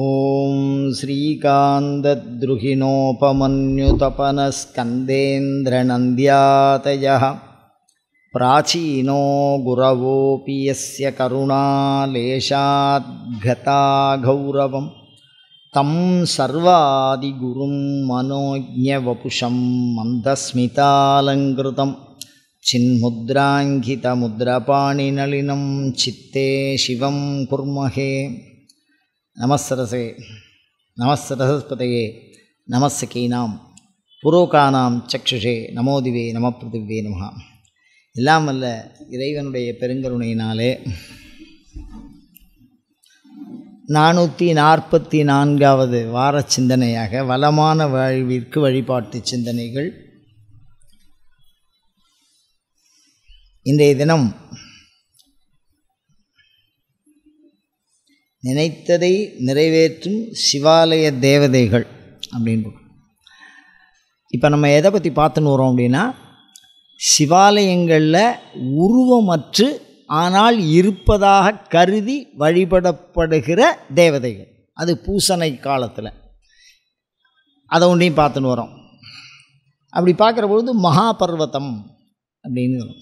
ॐ श्रीकान्तद्रुहिणोपमन्युतपनस्कन्देन्द्रनन्द्यातयः प्राचीनो गुरवोऽपि यस्य गौरवं तं सर्वादिगुरुं मनोज्ञवपुषं मन्दस्मितालङ्कृतं चिन्मुद्राङ्कितमुद्रपाणिनलिनं चित्ते शिवं कुर्महे நமஸ்தரசே நமஸ்தரஸ்பதையே நமசகீனாம் புரோகானாம் சக்ஷுஷே நமோதிவே நம பிரதிவே நமகா எல்லாம் அல்ல இறைவனுடைய பெருங்கருணையினாலே நானூற்றி நாற்பத்தி நான்காவது வார சிந்தனையாக வளமான வாழ்விற்கு வழிபாட்டு சிந்தனைகள் இன்றைய தினம் நினைத்ததை நிறைவேற்றும் சிவாலய தேவதைகள் அப்படின்னு இப்போ நம்ம எதை பற்றி பார்த்துன்னு வரோம் அப்படின்னா சிவாலயங்களில் உருவமற்று ஆனால் இருப்பதாக கருதி வழிபடப்படுகிற தேவதைகள் அது பூசனை காலத்தில் அதை ஒன்றையும் பார்த்துன்னு வரோம் அப்படி பார்க்குற பொழுது மகாபர்வதம் அப்படின்னு வரும்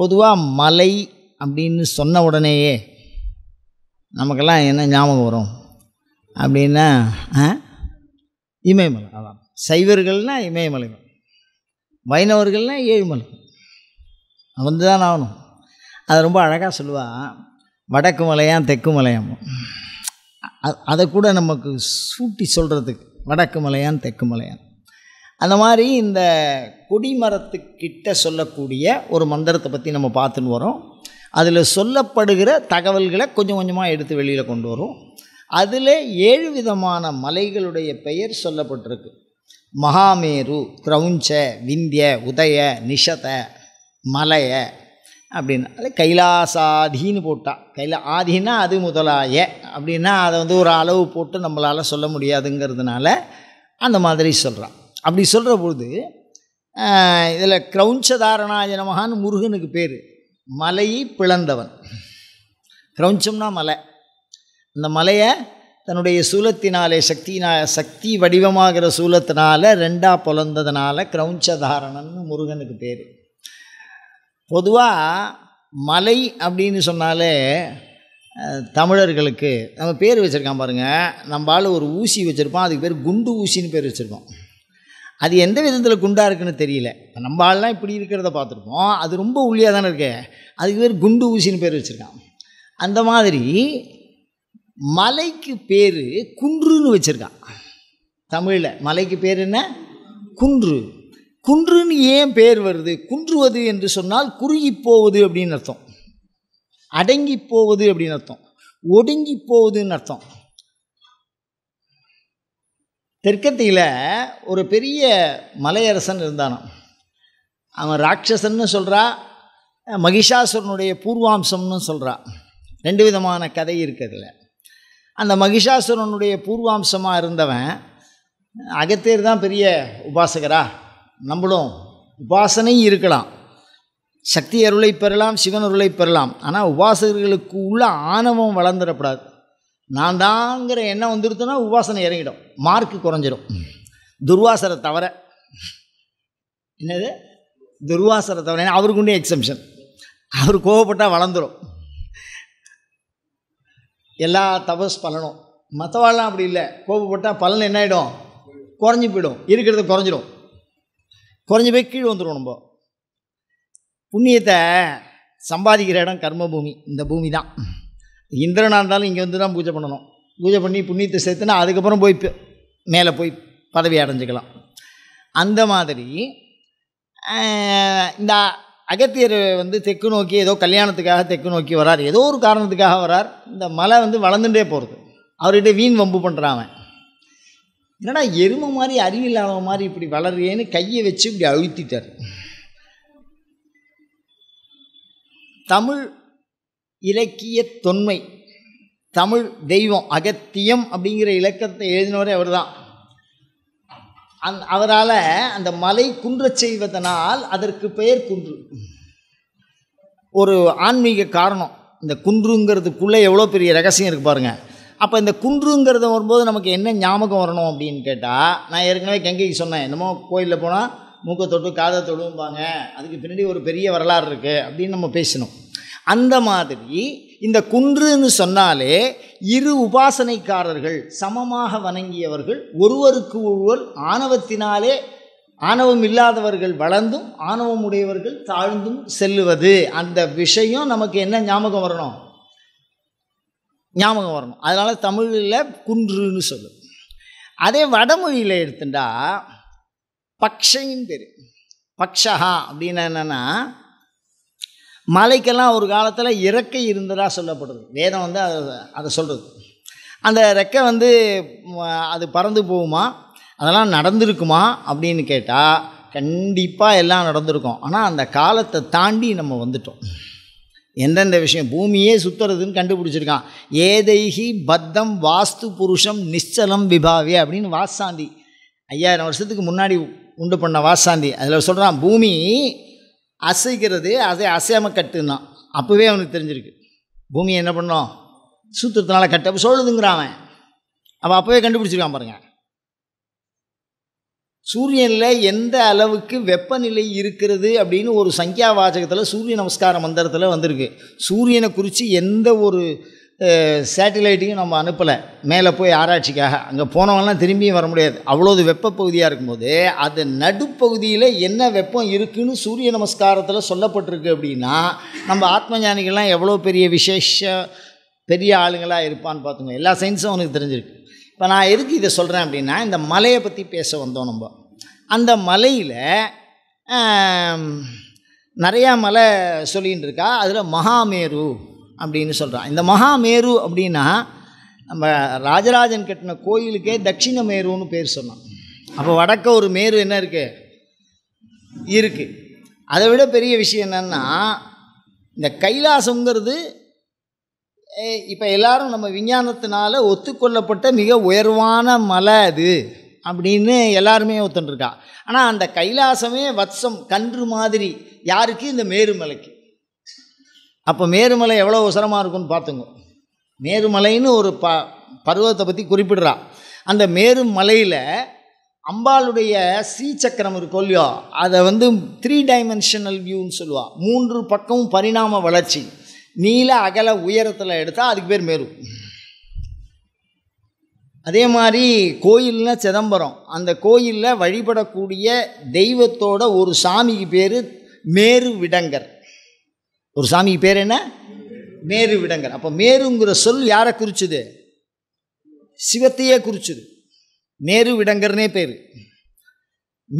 பொதுவாக மலை அப்படின்னு சொன்ன உடனேயே நமக்கெல்லாம் என்ன ஞாபகம் வரும் அப்படின்னா இமயமலை அதான் சைவர்கள்னால் இமயமலைகள் வைணவர்கள்னால் ஏழுமலை வந்து தான் ஆகணும் அது ரொம்ப அழகாக சொல்லுவாள் வடக்கு மலையாம் தெற்கு மலையாம் அதை கூட நமக்கு சூட்டி சொல்கிறதுக்கு வடக்கு மலையான் தெற்கு மலையான் அந்த மாதிரி இந்த கொடிமரத்துக்கிட்ட சொல்லக்கூடிய ஒரு மந்திரத்தை பற்றி நம்ம பார்த்துன்னு வரோம் அதில் சொல்லப்படுகிற தகவல்களை கொஞ்சம் கொஞ்சமாக எடுத்து வெளியில் கொண்டு வரும் அதில் ஏழு விதமான மலைகளுடைய பெயர் சொல்லப்பட்டிருக்கு மகாமேரு கிரௌஞ்ச விந்திய உதய நிஷத மலைய அப்படின்னு அது கைலாசாதின்னு போட்டா கைலா ஆதினா அது முதலாய அப்படின்னா அதை வந்து ஒரு அளவு போட்டு நம்மளால் சொல்ல முடியாதுங்கிறதுனால அந்த மாதிரி சொல்கிறான் அப்படி சொல்கிற பொழுது இதில் கிரௌஞ்ச முருகனுக்கு பேர் மலையை பிளந்தவன் கிரௌஞ்சம்னா மலை இந்த மலையை தன்னுடைய சூலத்தினாலே சக்தினா சக்தி வடிவமாகிற சூலத்தினால ரெண்டாக பிளந்ததுனால கிரௌஞ்சதாரணன்னு முருகனுக்கு பேர் பொதுவாக மலை அப்படின்னு சொன்னாலே தமிழர்களுக்கு நம்ம பேர் வச்சுருக்கான் பாருங்கள் நம்ம ஆள் ஒரு ஊசி வச்சுருப்போம் அதுக்கு பேர் குண்டு ஊசின்னு பேர் வச்சுருக்கோம் அது எந்த விதத்தில் குண்டாக இருக்குன்னு தெரியல நம்ம ஆள்லாம் இப்படி இருக்கிறத பார்த்துருப்போம் அது ரொம்ப உள்ளியாக தானே இருக்கு அதுக்கு பேர் குண்டு ஊசின்னு பேர் வச்சுருக்கான் அந்த மாதிரி மலைக்கு பேர் குன்றுன்னு வச்சுருக்கான் தமிழில் மலைக்கு பேர் என்ன குன்று குன்றுன்னு ஏன் பேர் வருது குன்றுவது என்று சொன்னால் குறுகி போவது அப்படின்னு அர்த்தம் அடங்கி போவது அப்படின்னு அர்த்தம் ஒடுங்கி போகுதுன்னு அர்த்தம் தெற்கத்தியில் ஒரு பெரிய மலையரசன் இருந்தானான் அவன் ராட்சசன்னு சொல்கிறா மகிஷாசுரனுடைய பூர்வாம்சம்னு சொல்கிறா ரெண்டு விதமான கதை இருக்கிறதுல அந்த மகிஷாசுரனுடைய பூர்வாம்சமாக இருந்தவன் அகத்தேர் தான் பெரிய உபாசகரா நம்மளும் உபாசனை இருக்கலாம் சக்தி அருளை பெறலாம் சிவன் அருளை பெறலாம் ஆனால் உபாசகர்களுக்கு உள்ள ஆணவம் வளர்ந்துடக்கூடாது நான் தாங்கிற எண்ணம் வந்துருத்தோன்னா உபாசனை இறங்கிடும் மார்க்கு குறைஞ்சிரும் துர்வாசரை தவிர என்னது துர்வாசரை தவிர அவருக்கு உண்டே எக்ஸம்ஷன் அவர் கோவப்பட்டால் வளர்ந்துடும் எல்லா தபஸ் பலனும் மற்றவாள்லாம் அப்படி இல்லை கோபப்பட்டால் பலன் என்ன ஆகிடும் குறைஞ்சி போயிடும் இருக்கிறது குறைஞ்சிடும் குறைஞ்சி போய் கீழே வந்துடும் நம்ம புண்ணியத்தை சம்பாதிக்கிற இடம் கர்மபூமி இந்த பூமி தான் இந்திரனாக இருந்தாலும் இங்கே வந்து தான் பூஜை பண்ணணும் பூஜை பண்ணி புண்ணியத்தை சேர்த்துனா அதுக்கப்புறம் போய் மேலே போய் பதவி அடைஞ்சிக்கலாம் அந்த மாதிரி இந்த அகத்தியர் வந்து தெற்கு நோக்கி ஏதோ கல்யாணத்துக்காக தெற்கு நோக்கி வரார் ஏதோ ஒரு காரணத்துக்காக வரார் இந்த மலை வந்து வளர்ந்துட்டே போகிறது அவர்கிட்ட வீண் வம்பு பண்ணுறான் என்னடா எருமை மாதிரி அறிவில்லாத மாதிரி இப்படி வளருகேன்னு கையை வச்சு இப்படி அழுத்திட்டார் தமிழ் இலக்கிய தொன்மை தமிழ் தெய்வம் அகத்தியம் அப்படிங்கிற இலக்கத்தை எழுதினவரே அவர் தான் அந் அவரால் அந்த மலை குன்றச் செய்வதனால் அதற்கு பெயர் குன்று ஒரு ஆன்மீக காரணம் இந்த குன்றுங்கிறதுக்குள்ளே எவ்வளோ பெரிய ரகசியம் இருக்குது பாருங்கள் அப்போ இந்த குன்றுங்கிறத வரும்போது நமக்கு என்ன ஞாபகம் வரணும் அப்படின்னு கேட்டால் நான் ஏற்கனவே கங்கைக்கு சொன்னேன் என்னமோ கோயிலில் போனால் மூக்கை தொட்டு காதை தொடும்பாங்க அதுக்கு பின்னாடி ஒரு பெரிய வரலாறு இருக்குது அப்படின்னு நம்ம பேசணும் அந்த மாதிரி இந்த குன்றுன்னு சொன்னாலே இரு உபாசனைக்காரர்கள் சமமாக வணங்கியவர்கள் ஒருவருக்கு ஒருவர் ஆணவத்தினாலே ஆணவம் இல்லாதவர்கள் வளர்ந்தும் ஆணவம் உடையவர்கள் தாழ்ந்தும் செல்லுவது அந்த விஷயம் நமக்கு என்ன ஞாபகம் வரணும் ஞாபகம் வரணும் அதனால் தமிழில் குன்றுன்னு சொல்லும் அதே வடமொழியில் எடுத்துட்டா பக்ஷையின் பேர் பக்ஷகா அப்படின்னா என்னென்னா மலைக்கெல்லாம் ஒரு காலத்தில் இறக்கை இருந்ததாக சொல்லப்படுது வேதம் வந்து அதை அதை சொல்கிறது அந்த ரெக்கை வந்து அது பறந்து போகுமா அதெல்லாம் நடந்திருக்குமா அப்படின்னு கேட்டால் கண்டிப்பாக எல்லாம் நடந்திருக்கும் ஆனால் அந்த காலத்தை தாண்டி நம்ம வந்துட்டோம் எந்தெந்த விஷயம் பூமியே சுற்றுறதுன்னு கண்டுபிடிச்சிருக்கான் ஏதைகி பத்தம் வாஸ்து புருஷம் நிச்சலம் விபாவே அப்படின்னு வாசாந்தி ஐயாயிரம் வருஷத்துக்கு முன்னாடி உண்டு பண்ண வாசாந்தி அதில் சொல்கிறான் பூமி அசைக்கிறது அதை அசையாமல் கட்டுன்னா அப்போவே அவனுக்கு தெரிஞ்சிருக்கு பூமியை என்ன பண்ணோம் சூத்திரத்தினால கட்டு அப்போ சொல்லுதுங்கிறான் அவன் அவன் அப்போவே கண்டுபிடிச்சிருக்கான் பாருங்க சூரியனில் எந்த அளவுக்கு வெப்பநிலை இருக்கிறது அப்படின்னு ஒரு சங்கியா வாசகத்தில் சூரிய நமஸ்கார மந்திரத்தில் வந்திருக்கு சூரியனை குறித்து எந்த ஒரு சேட்டிலைட்டையும் நம்ம அனுப்பலை மேலே போய் ஆராய்ச்சிக்காக அங்கே போனவங்கலாம் திரும்பியும் வர முடியாது அவ்வளோது வெப்பப்பகுதியாக இருக்கும்போது அது நடுப்பகுதியில் என்ன வெப்பம் இருக்குதுன்னு சூரிய நமஸ்காரத்தில் சொல்லப்பட்டிருக்கு அப்படின்னா நம்ம ஆத்மஞானிகள்லாம் எவ்வளோ பெரிய விசேஷ பெரிய ஆளுங்களாக இருப்பான்னு பார்த்துங்க எல்லா சயின்ஸும் அவனுக்கு தெரிஞ்சிருக்கு இப்போ நான் எதுக்கு இதை சொல்கிறேன் அப்படின்னா இந்த மலையை பற்றி பேச வந்தோம் நம்ம அந்த மலையில் நிறையா மலை சொல்லின்னு இருக்கா அதில் மகாமேரு அப்படின்னு சொல்கிறான் இந்த மகா மேரு அப்படின்னா நம்ம ராஜராஜன் கட்டின கோயிலுக்கே தட்சிண மேருன்னு பேர் சொன்னான் அப்போ வடக்க ஒரு மேரு என்ன இருக்குது இருக்குது அதை விட பெரிய விஷயம் என்னென்னா இந்த கைலாசங்கிறது இப்போ எல்லாரும் நம்ம விஞ்ஞானத்தினால ஒத்துக்கொள்ளப்பட்ட மிக உயர்வான மலை அது அப்படின்னு எல்லாருமே ஒத்துட்டுருக்கா ஆனால் அந்த கைலாசமே வத்சம் கன்று மாதிரி யாருக்கு இந்த மேருமலைக்கு அப்போ மேருமலை எவ்வளோ உசரமாக இருக்கும்னு பார்த்துங்க மேருமலைன்னு ஒரு ப பருவத்தை பற்றி குறிப்பிடுறா அந்த மேருமலையில் அம்பாளுடைய சீச்சக்கரம் சக்கரம் இல்லையோ அதை வந்து த்ரீ டைமென்ஷனல் வியூன்னு சொல்லுவாள் மூன்று பக்கமும் பரிணாம வளர்ச்சி நீல அகல உயரத்தில் எடுத்தால் அதுக்கு பேர் மேரு அதே மாதிரி கோயிலில் சிதம்பரம் அந்த கோயிலில் வழிபடக்கூடிய தெய்வத்தோட ஒரு சாமிக்கு பேர் மேரு விடங்கர் ஒரு சாமிக்கு பேர் என்ன மேரு விடங்கர் அப்போ மேருங்கிற சொல் யாரை குறிச்சுது சிவத்தையே குறிச்சுது மேரு விடங்கர்னே பேர்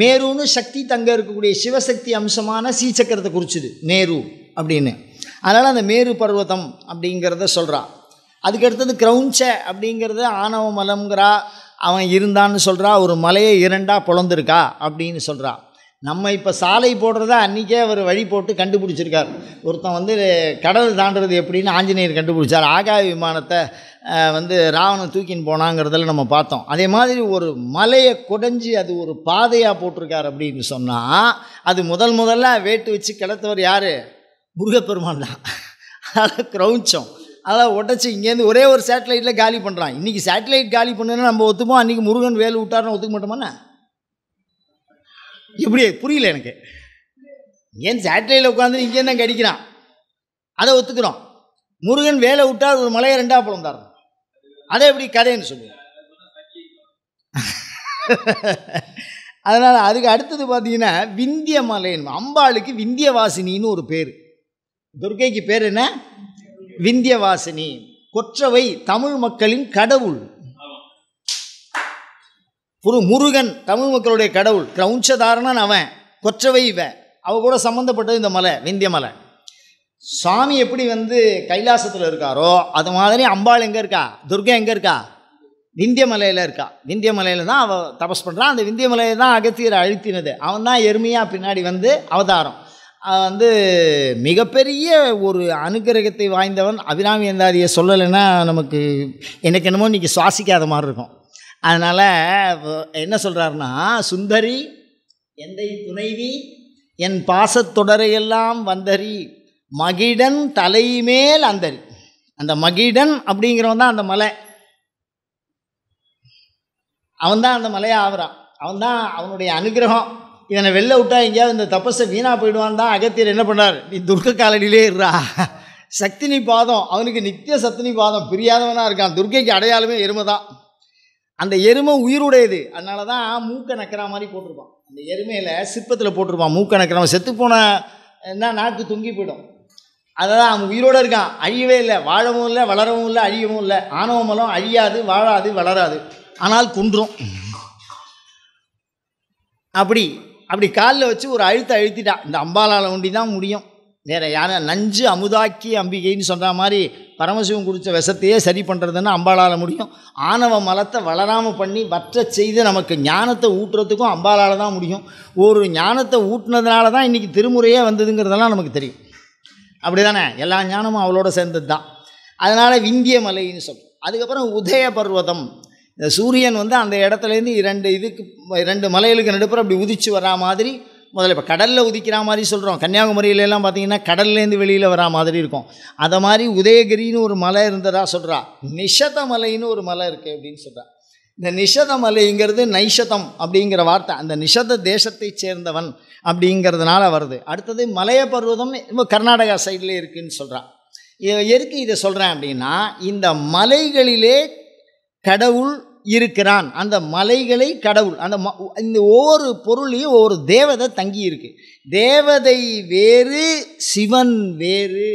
மேருன்னு சக்தி தங்க இருக்கக்கூடிய சிவசக்தி அம்சமான சீச்சக்கரத்தை குறிச்சுது மேரு அப்படின்னு அதனால் அந்த மேரு பர்வதம் அப்படிங்கிறத சொல்கிறான் அதுக்கடுத்தது கிரௌஞ்ச அப்படிங்கிறது ஆணவ மலம்ங்கிறா அவன் இருந்தான்னு சொல்கிறா ஒரு மலையை இரண்டாக பிளந்துருக்கா அப்படின்னு சொல்கிறான் நம்ம இப்போ சாலை போடுறதா அன்றைக்கே அவர் வழி போட்டு கண்டுபிடிச்சிருக்கார் ஒருத்தன் வந்து கடல் தாண்டுறது எப்படின்னு ஆஞ்சநேயர் கண்டுபிடிச்சார் ஆகா விமானத்தை வந்து ராவணன் தூக்கின்னு போனாங்கிறதில் நம்ம பார்த்தோம் அதே மாதிரி ஒரு மலையை குடைஞ்சி அது ஒரு பாதையாக போட்டிருக்கார் அப்படின்னு சொன்னால் அது முதல் முதல்ல வேட்டு வச்சு கிளத்தவர் யார் முருகப்பெருமான் தான் அதாவது கிரௌஞ்சம் அதான் உடச்சி இங்கேருந்து ஒரே ஒரு சேட்டலைட்டில் காலி பண்ணுறான் இன்றைக்கி சேட்டலைட் காலி பண்ணுன்னா நம்ம ஒத்துப்போம் அன்றைக்கி முருகன் வேலு விட்டாருன்னு ஒத்துக்க மாட்டோமாண்ணே எப்படி புரியல எனக்கு ஏன் சேட்டலையில் உட்காந்து இங்கே தான் கடிக்கிறான் அதை ஒத்துக்கிறோம் முருகன் வேலை விட்டால் ஒரு மலையை ரெண்டா பழம் தரணும் அதை எப்படி கதைன்னு சொல்லுவோம் அதனால் அதுக்கு அடுத்தது பார்த்தீங்கன்னா விந்திய மலைன்னு அம்பாளுக்கு விந்திய வாசினின்னு ஒரு பேர் துர்கைக்கு பேர் என்ன விந்திய வாசினி கொற்றவை தமிழ் மக்களின் கடவுள் புரு முருகன் தமிழ் மக்களுடைய கடவுள் கிரௌஞ்சதாரணன் அவன் கொற்றவை இவன் அவ கூட சம்மந்தப்பட்டது இந்த மலை விந்திய மலை சாமி எப்படி வந்து கைலாசத்தில் இருக்காரோ அது மாதிரி அம்பாள் எங்கே இருக்கா துர்கா எங்கே இருக்கா விந்திய மலையில் இருக்கா விந்திய மலையில் தான் அவள் தபஸ் பண்ணுறான் அந்த விந்திய மலையை தான் அகத்தியரை அழுத்தினது அவன் தான் எருமையாக பின்னாடி வந்து அவதாரம் வந்து மிகப்பெரிய ஒரு அனுகிரகத்தை வாய்ந்தவன் அபிராமி எந்தாதியை சொல்லலைன்னா நமக்கு எனக்கு என்னமோ இன்றைக்கி சுவாசிக்காத மாதிரி இருக்கும் அதனால் என்ன சொல்கிறாருன்னா சுந்தரி எந்தை துணைவி என் பாசத்தொடரையெல்லாம் வந்தரி மகிடன் தலைமேல் அந்தரி அந்த மகிடன் அப்படிங்கிறவன் தான் அந்த மலை அவன்தான் அந்த மலையை ஆவுறான் அவன்தான் அவனுடைய அனுகிரகம் இதனை வெளில விட்டா எங்கேயாவது இந்த தப்பஸை வீணாக போயிடுவான் தான் அகத்தியர் என்ன பண்ணார் நீ துர்க்க காலடியிலே இருறா சக்தினி பாதம் அவனுக்கு நித்திய சக்தினி பாதம் பிரியாதவனாக இருக்கான் துர்க்கைக்கு அடையாளமே எருமை தான் அந்த எருமை உயிருடையது அதனால தான் மூக்க நக்கிற மாதிரி போட்டிருப்பான் அந்த எருமையில் சிற்பத்தில் போட்டிருப்பான் மூக்க நக்கிறவன் செத்து போன என்ன நாக்கு தொங்கி போயிடும் அதான் அவன் உயிரோடு இருக்கான் அழியவே இல்லை வாழவும் இல்லை வளரவும் இல்லை அழியவும் இல்லை ஆணவ மலம் அழியாது வாழாது வளராது ஆனால் குன்றும் அப்படி அப்படி காலில் வச்சு ஒரு அழுத்த அழுத்திட்டான் இந்த அம்பாலால் ஒண்டி தான் முடியும் வேற யாரும் நஞ்சு அமுதாக்கி அம்பிகைன்னு சொல்கிற மாதிரி பரமசிவம் குடித்த விஷத்தையே சரி பண்ணுறதுன்னா அம்பாளால் முடியும் ஆணவ மலத்தை வளராமல் பண்ணி வற்ற செய்து நமக்கு ஞானத்தை ஊட்டுறதுக்கும் அம்பாளால் தான் முடியும் ஒரு ஞானத்தை ஊட்டினதுனால தான் இன்றைக்கி திருமுறையே வந்ததுங்கிறதெல்லாம் நமக்கு தெரியும் அப்படி தானே எல்லா ஞானமும் அவளோட சேர்ந்தது தான் அதனால் விந்திய மலைன்னு சொல்கிறோம் அதுக்கப்புறம் உதய பர்வதம் இந்த சூரியன் வந்து அந்த இடத்துலேருந்து இரண்டு இதுக்கு இரண்டு மலைகளுக்கு நடுப்புற அப்படி உதிச்சு வரா மாதிரி முதல்ல இப்போ கடலில் உதிக்கிற மாதிரி சொல்கிறோம் கன்னியாகுமரியிலலாம் பார்த்தீங்கன்னா கடல்லேருந்து வெளியில் வரா மாதிரி இருக்கும் அதை மாதிரி உதயகிரின்னு ஒரு மலை இருந்ததாக சொல்கிறா நிஷத மலைன்னு ஒரு மலை இருக்குது அப்படின்னு சொல்கிறா இந்த நிஷத மலைங்கிறது நைஷதம் அப்படிங்கிற வார்த்தை அந்த நிஷத தேசத்தை சேர்ந்தவன் அப்படிங்கிறதுனால வருது அடுத்தது மலைய பருவதம் கர்நாடகா சைடில் இருக்குதுன்னு சொல்கிறான் எதுக்கு இதை சொல்கிறேன் அப்படின்னா இந்த மலைகளிலே கடவுள் இருக்கிறான் அந்த மலைகளை கடவுள் அந்த இந்த ஒவ்வொரு பொருளையும் ஒவ்வொரு தேவதை தங்கி இருக்கு தேவதை வேறு சிவன் வேறு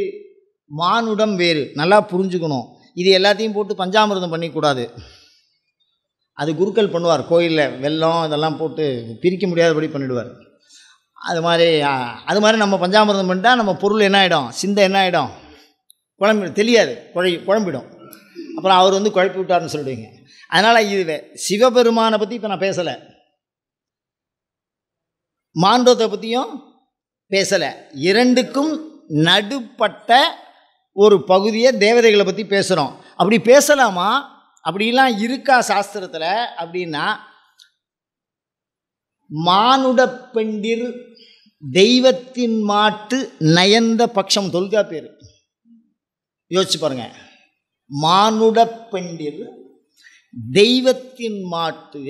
மானுடம் வேறு நல்லா புரிஞ்சுக்கணும் இது எல்லாத்தையும் போட்டு பஞ்சாமிரதம் பண்ணிக்கூடாது அது குருக்கள் பண்ணுவார் கோயிலில் வெள்ளம் இதெல்லாம் போட்டு பிரிக்க முடியாதபடி பண்ணிவிடுவார் அது மாதிரி அது மாதிரி நம்ம பஞ்சாமிரதம் பண்ணிட்டால் நம்ம பொருள் என்ன ஆகிடும் சிந்தை என்ன ஆகிடும் குழம்பு தெரியாது குழ குழம்பிடும் அப்புறம் அவர் வந்து குழப்பி விட்டார்னு சொல்லுவீங்க அதனால் இது சிவபெருமானை பற்றி இப்போ நான் பேசலை மாண்டோத்தை பற்றியும் பேசலை இரண்டுக்கும் நடுப்பட்ட ஒரு பகுதியை தேவதைகளை பற்றி பேசுகிறோம் அப்படி பேசலாமா அப்படிலாம் இருக்கா சாஸ்திரத்தில் அப்படின்னா மானுட பெண்டில் தெய்வத்தின் மாட்டு நயந்த பட்சம் தொல்கா பேர் யோசிச்சு பாருங்கள் மானுட பெண்டில் தெய்வத்தின் மாட்டு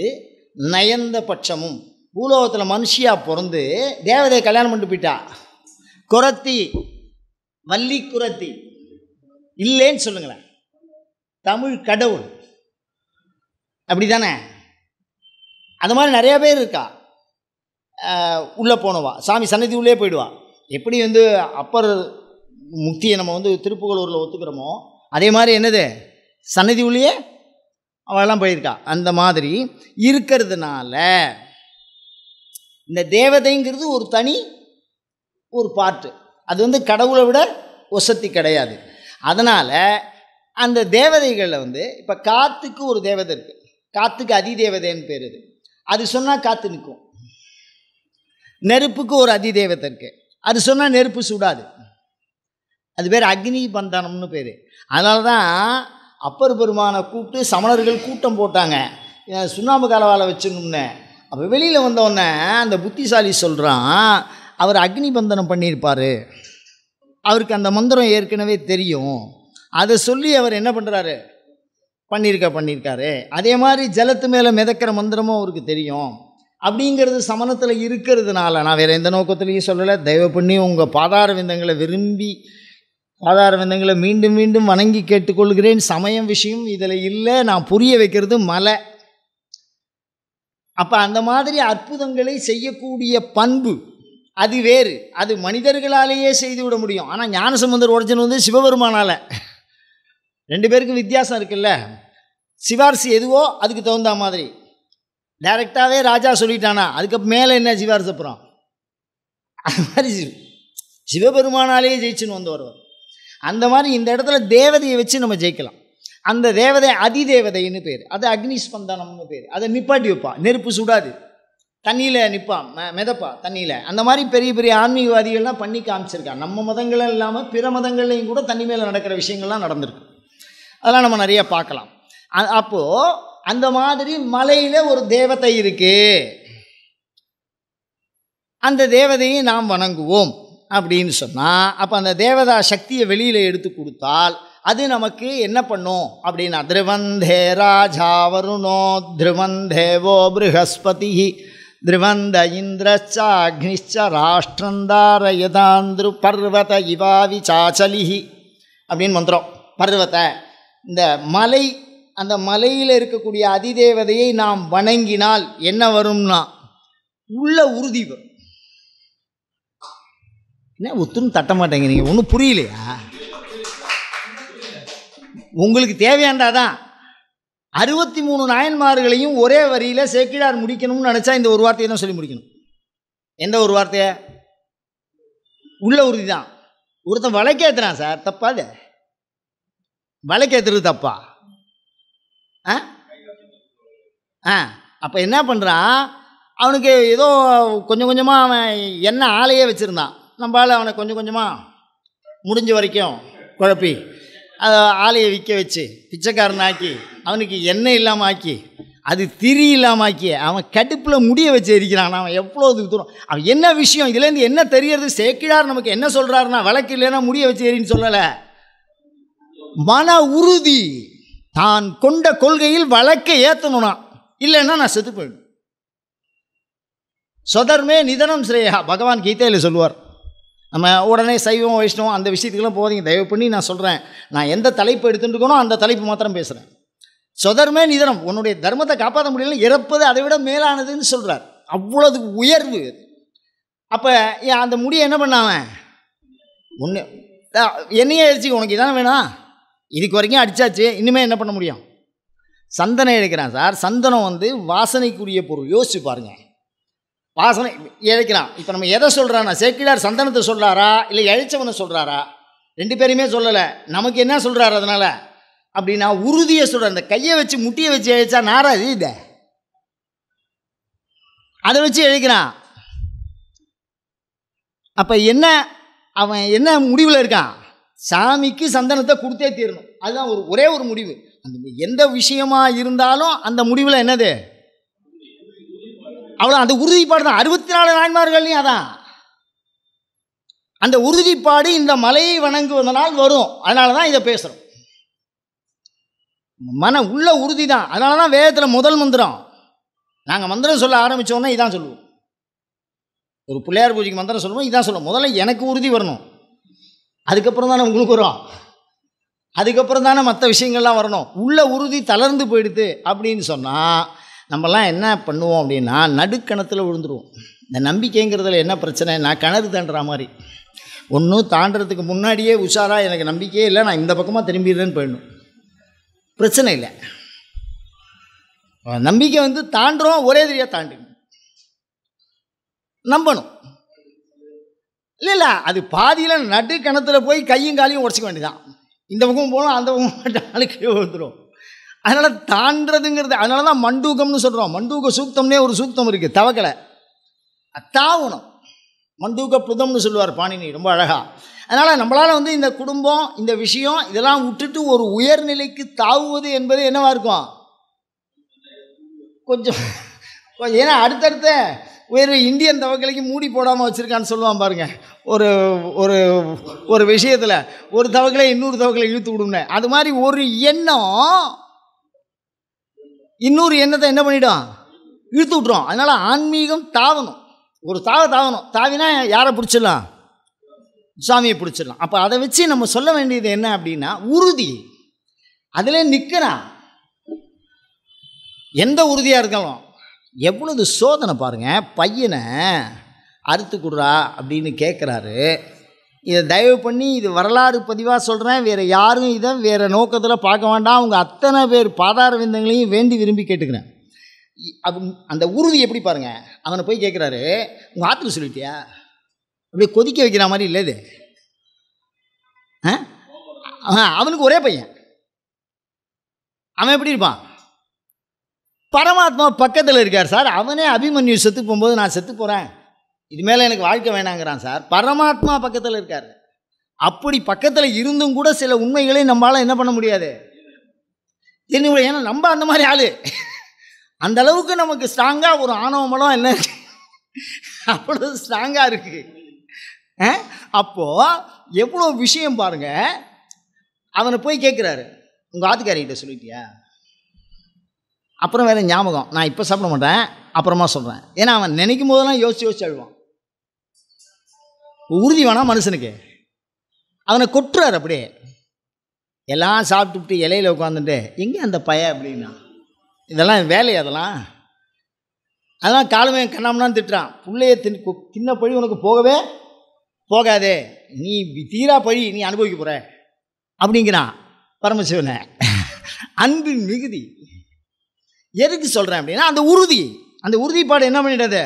நயந்த பட்சமும் பூலோகத்தில் மனுஷியாக பிறந்து தேவதையை கல்யாணம் பண்ணிட்டு போயிட்டா குரத்தி வள்ளி குரத்தி இல்லைன்னு சொல்லுங்களேன் தமிழ் கடவுள் அப்படி தானே அது மாதிரி நிறையா பேர் இருக்கா உள்ளே போனவா சாமி சன்னதி உள்ளே போயிடுவா எப்படி வந்து அப்பர் முக்தியை நம்ம வந்து திருப்புகலூரில் ஒத்துக்கிறோமோ அதே மாதிரி என்னது சன்னதி உள்ளேயே அவெல்லாம் போயிருக்கா அந்த மாதிரி இருக்கிறதுனால இந்த தேவதைங்கிறது ஒரு தனி ஒரு பாட்டு அது வந்து கடவுளை விட ஒசத்தி கிடையாது அதனால் அந்த தேவதைகளில் வந்து இப்போ காற்றுக்கு ஒரு தேவதை இருக்குது காற்றுக்கு அதிதேவதைன்னு பேர் அது அது சொன்னால் காற்று நிற்கும் நெருப்புக்கு ஒரு அதிதேவதை இருக்குது அது சொன்னால் நெருப்பு சுடாது அது பேர் அக்னி பந்தனம்னு பேர் அதனால தான் அப்பர் பெருமானை கூப்பிட்டு சமணர்கள் கூட்டம் போட்டாங்க சுண்ணாம்பு கலவால் வச்சுக்கணும்னு அப்போ வெளியில் வந்தவுடனே அந்த புத்திசாலி சொல்கிறான் அவர் அக்னி பந்தனம் பண்ணியிருப்பார் அவருக்கு அந்த மந்திரம் ஏற்கனவே தெரியும் அதை சொல்லி அவர் என்ன பண்ணுறாரு பண்ணியிருக்க பண்ணியிருக்காரு அதே மாதிரி ஜலத்து மேலே மிதக்கிற மந்திரமும் அவருக்கு தெரியும் அப்படிங்கிறது சமணத்தில் இருக்கிறதுனால நான் வேறு எந்த நோக்கத்துலேயும் சொல்லலை தயவு பண்ணி உங்கள் பாதார விந்தங்களை விரும்பி ஆதார விந்தங்களை மீண்டும் மீண்டும் வணங்கி கேட்டுக்கொள்கிறேன் சமயம் விஷயம் இதில் இல்லை நான் புரிய வைக்கிறது மலை அப்போ அந்த மாதிரி அற்புதங்களை செய்யக்கூடிய பண்பு அது வேறு அது மனிதர்களாலேயே செய்து விட முடியும் ஆனால் ஞானசம்பந்தர் உடஞ்சன் வந்து சிவபெருமானால் ரெண்டு பேருக்கும் வித்தியாசம் இருக்குல்ல சிவாரசு எதுவோ அதுக்கு தகுந்த மாதிரி டைரெக்டாகவே ராஜா சொல்லிட்டானா அதுக்கு மேலே என்ன சிவாரசு அப்புறம் அது மாதிரி சிவபெருமானாலேயே ஜெயிச்சுன்னு வந்தவர் அந்த மாதிரி இந்த இடத்துல தேவதையை வச்சு நம்ம ஜெயிக்கலாம் அந்த தேவதை அதி தேவதைன்னு பேர் அது அக்னி ஸ்பந்தனம்னு பேர் அதை நிப்பாட்டி வைப்பான் நெருப்பு சுடாது தண்ணியில் நிற்பான் மிதப்பா தண்ணியில் அந்த மாதிரி பெரிய பெரிய ஆன்மீகவாதிகள்லாம் பண்ணி காமிச்சிருக்கான் நம்ம மதங்களும் இல்லாமல் பிற மதங்கள்லையும் கூட தண்ணி மேலே நடக்கிற விஷயங்கள்லாம் நடந்திருக்கு அதெல்லாம் நம்ம நிறையா பார்க்கலாம் அப்போது அந்த மாதிரி மலையில் ஒரு தேவதை இருக்குது அந்த தேவதையை நாம் வணங்குவோம் அப்படின்னு சொன்னால் அப்போ அந்த தேவதா சக்தியை வெளியில் எடுத்து கொடுத்தால் அது நமக்கு என்ன பண்ணும் அப்படின்னா திருவந்தே ராஜா வருணோ திருவந்தேவோ ப்ரஹஸ்பதி திருவந்த இந்திரச்சா அக்னிச்ச ராஷ்டிரந்தாரயதாந்திரு பர்வத இவாவி சாச்சலிஹி அப்படின்னு மந்திரம் பர்வத இந்த மலை அந்த மலையில் இருக்கக்கூடிய அதிதேவதையை நாம் வணங்கினால் என்ன வரும்னா உள்ள உறுதி வரும் என்ன ஒத்துன்னு தட்ட மாட்டேங்க நீங்கள் ஒன்றும் புரியலையா உங்களுக்கு தேவையாண்டா தான் அறுபத்தி மூணு நாயன்மார்களையும் ஒரே வரியில் சேக்கிழார் முடிக்கணும்னு நினச்சா இந்த ஒரு வார்த்தையை தான் சொல்லி முடிக்கணும் எந்த ஒரு வார்த்தையை உள்ள உறுதி தான் ஒருத்தன் வளைக்கேற்றுறான் சார் தப்பா அது வளைக்கேற்றுறது தப்பா ஆ ஆ அப்போ என்ன பண்ணுறான் அவனுக்கு ஏதோ கொஞ்சம் கொஞ்சமாக அவன் என்ன ஆலையே வச்சுருந்தான் நம்மளால் அவனை கொஞ்சம் கொஞ்சமாக முடிஞ்ச வரைக்கும் குழப்பி அதை ஆலையை விற்க வச்சு பிச்சைக்காரன் ஆக்கி அவனுக்கு எண்ணெய் இல்லாமல் ஆக்கி அது திரி இல்லாமல் ஆக்கி அவன் கடுப்பில் முடிய வச்சு எரிக்கிறான் அவன் எவ்வளோ இதுக்கு தூரம் அவன் என்ன விஷயம் இதுலேருந்து என்ன தெரியறது சேக்கிழார் நமக்கு என்ன சொல்கிறாருன்னா வழக்கு இல்லைன்னா முடிய வச்சு எரின்னு சொல்லலை மன உறுதி தான் கொண்ட கொள்கையில் வழக்கை ஏற்றணும்னா இல்லைன்னா நான் செத்து போயிடும் சொதர்மே நிதனம் ஸ்ரேயா பகவான் கீதையில் சொல்லுவார் நம்ம உடனே சைவம் வைஷ்ணவம் அந்த விஷயத்துக்கெல்லாம் போதீங்க தயவு பண்ணி நான் சொல்கிறேன் நான் எந்த தலைப்பு எடுத்துட்டுக்கணும் அந்த தலைப்பு மாத்திரம் பேசுகிறேன் சொதர்மே நிதனம் உன்னுடைய தர்மத்தை காப்பாற்ற முடியல இறப்பது அதை விட மேலானதுன்னு சொல்கிறார் அவ்வளோது உயர்வு அப்போ அந்த முடியை என்ன பண்ணாவன் ஒன்று என்னையே அடிச்சு உனக்கு இதான வேணாம் இதுக்கு வரைக்கும் அடித்தாச்சு இனிமேல் என்ன பண்ண முடியும் சந்தனம் எடுக்கிறான் சார் சந்தனம் வந்து வாசனைக்குரிய பொருள் யோசிச்சு பாருங்கள் வாசனை இழைக்கிறான் இப்போ நம்ம எதை சொல்கிறான்னா சேக்கிழார் சந்தனத்தை சொல்கிறாரா இல்லை இழைச்சவனை சொல்கிறாரா ரெண்டு பேருமே சொல்லலை நமக்கு என்ன சொல்கிறார் அதனால் அப்படின்னா உறுதியை சொல்கிறேன் அந்த கையை வச்சு முட்டியை வச்சு இழைச்சா நாராது இதை அதை வச்சு இழைக்கிறான் அப்போ என்ன அவன் என்ன முடிவில் இருக்கான் சாமிக்கு சந்தனத்தை கொடுத்தே தீரணும் அதுதான் ஒரு ஒரே ஒரு முடிவு அந்த எந்த விஷயமாக இருந்தாலும் அந்த முடிவில் என்னது அவ்வளோ அந்த உறுதிப்பாடு தான் அறுபத்தி நாலு நாயன்மார்கள்லையும் அதான் அந்த உறுதிப்பாடு இந்த மலையை வணங்குவதனால் வரும் அதனால தான் இதை பேசுகிறோம் மன உள்ள உறுதி தான் அதனால தான் வேதத்தில் முதல் மந்திரம் நாங்கள் மந்திரம் சொல்ல ஆரம்பித்தோன்னா இதான் சொல்லுவோம் ஒரு பிள்ளையார் பூஜைக்கு மந்திரம் சொல்லுவோம் இதான் சொல்லுவோம் முதல்ல எனக்கு உறுதி வரணும் அதுக்கப்புறம் தானே உங்களுக்கு வரும் அதுக்கப்புறம் தானே மற்ற விஷயங்கள்லாம் வரணும் உள்ள உறுதி தளர்ந்து போயிடுது அப்படின்னு சொன்னால் நம்மலாம் என்ன பண்ணுவோம் அப்படின்னா நடுக்கணத்தில் விழுந்துருவோம் இந்த நம்பிக்கைங்கிறதுல என்ன பிரச்சனை நான் கிணறு தண்டுற மாதிரி ஒன்றும் தாண்டறதுக்கு முன்னாடியே உஷாராக எனக்கு நம்பிக்கையே இல்லை நான் இந்த பக்கமாக திரும்பிடுறேன்னு போயிடணும் பிரச்சனை இல்லை நம்பிக்கை வந்து தாண்டுறோம் ஒரே தெரியாக தாண்டி நம்பணும் இல்லை இல்லை அது பாதியில் நடு கிணத்துல போய் கையும் காலையும் உடச்சிக்க வேண்டியதான் இந்த பக்கம் போகணும் அந்த பக்கம் நாளைக்கு வந்துடும் அதனால் தாண்டதுங்கிறது அதனால தான் மண்டூகம்னு சொல்கிறோம் மண்டூக சூக்தம்னே ஒரு சூக்தம் இருக்குது தவக்கலை அத்தாவணும் மண்டூக புதம்னு சொல்லுவார் பாணினி ரொம்ப அழகாக அதனால் நம்மளால் வந்து இந்த குடும்பம் இந்த விஷயம் இதெல்லாம் விட்டுட்டு ஒரு உயர்நிலைக்கு தாவுவது என்பது என்னவாக இருக்கும் கொஞ்சம் ஏன்னா அடுத்தடுத்த வேறு இந்தியன் தவக்கலைக்கு மூடி போடாமல் வச்சுருக்கான்னு சொல்லுவான் பாருங்கள் ஒரு ஒரு ஒரு விஷயத்தில் ஒரு தவக்கலை இன்னொரு தவக்கலை இழுத்து விடும்னே அது மாதிரி ஒரு எண்ணம் இன்னொரு எண்ணத்தை என்ன பண்ணிவிடும் இழுத்து விட்ருவோம் அதனால் ஆன்மீகம் தாவணும் ஒரு தாவ தாவணும் தாவினா யாரை பிடிச்சிடலாம் சாமியை பிடிச்சிடலாம் அப்போ அதை வச்சு நம்ம சொல்ல வேண்டியது என்ன அப்படின்னா உறுதி அதில் நிற்கிறான் எந்த உறுதியாக இருக்கலாம் எவ்வளவு சோதனை பாருங்கள் பையனை அறுத்து கொடுறா அப்படின்னு கேட்குறாரு இதை தயவு பண்ணி இது வரலாறு பதிவாக சொல்கிறேன் வேறு யாரும் இதை வேறு நோக்கத்தில் பார்க்க வேண்டாம் அவங்க அத்தனை பேர் பாதார விந்தங்களையும் வேண்டி விரும்பி கேட்டுக்கிறேன் அந்த உறுதி எப்படி பாருங்கள் அவனை போய் கேட்குறாரு உங்கள் ஆற்றுக்கு சொல்லிட்டியா அப்படியே கொதிக்க வைக்கிற மாதிரி இல்லை இது அவனுக்கு ஒரே பையன் அவன் எப்படி இருப்பான் பரமாத்மா பக்கத்தில் இருக்கார் சார் அவனே அபிமன்யு செத்து போகும்போது நான் செத்து போகிறேன் இது மேலே எனக்கு வாழ்க்கை வேணாங்கிறான் சார் பரமாத்மா பக்கத்தில் இருக்கார் அப்படி பக்கத்தில் இருந்தும் கூட சில உண்மைகளை நம்மளால் என்ன பண்ண முடியாது என்னுடைய ஏன்னா நம்ம அந்த மாதிரி ஆள் அந்த அளவுக்கு நமக்கு ஸ்ட்ராங்காக ஒரு ஆணவமலம் என்ன அவ்வளோ ஸ்ட்ராங்காக இருக்குது அப்போது எவ்வளோ விஷயம் பாருங்கள் அவனை போய் கேட்குறாரு உங்கள் ஆத்துக்காரிகிட்ட சொல்லிட்டியா அப்புறம் வேறு ஞாபகம் நான் இப்போ சாப்பிட மாட்டேன் அப்புறமா சொல்கிறேன் ஏன்னா அவன் நினைக்கும் போதெல்லாம் யோசிச்சு யோசிச்சு அழுவான் உறுதி வேணாம் மனுஷனுக்கு அவனை கொட்டுறார் அப்படியே எல்லாம் சாப்பிட்டு விட்டு இலையில் உட்காந்துட்டு எங்கே அந்த பய அப்படின்னா இதெல்லாம் வேலை அதெல்லாம் அதெல்லாம் காலமே கண்ணாமனான்னு திட்டுறான் பிள்ளைய தின் தின்ன பழி உனக்கு போகவே போகாதே நீ தீரா பழி நீ அனுபவிக்க போகிற அப்படிங்கிறான் பரமசிவனை அன்பின் மிகுதி எதுக்கு சொல்கிறேன் அப்படின்னா அந்த உறுதி அந்த உறுதிப்பாடு என்ன பண்ணிடுறது